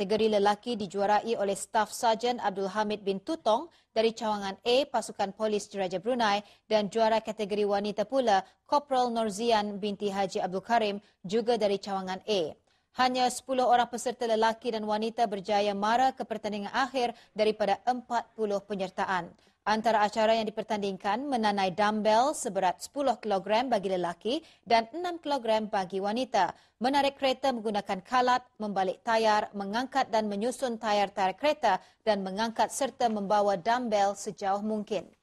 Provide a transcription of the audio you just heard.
Kategori lelaki dijuarai oleh Staf Sajen Abdul Hamid bin Tutong dari cawangan A Pasukan Polis Diraja Brunei dan juara kategori wanita pula Kopral Norzian binti Haji Abdul Karim juga dari cawangan A. Hanya 10 orang peserta lelaki dan wanita berjaya mara ke pertandingan akhir daripada 40 penyertaan. Antara acara yang dipertandingkan menanai dumbbell seberat 10 kg bagi lelaki dan 6 kg bagi wanita, menarik kereta menggunakan kalat, membalik tayar, mengangkat dan menyusun tayar-tayar kereta dan mengangkat serta membawa dumbbell sejauh mungkin.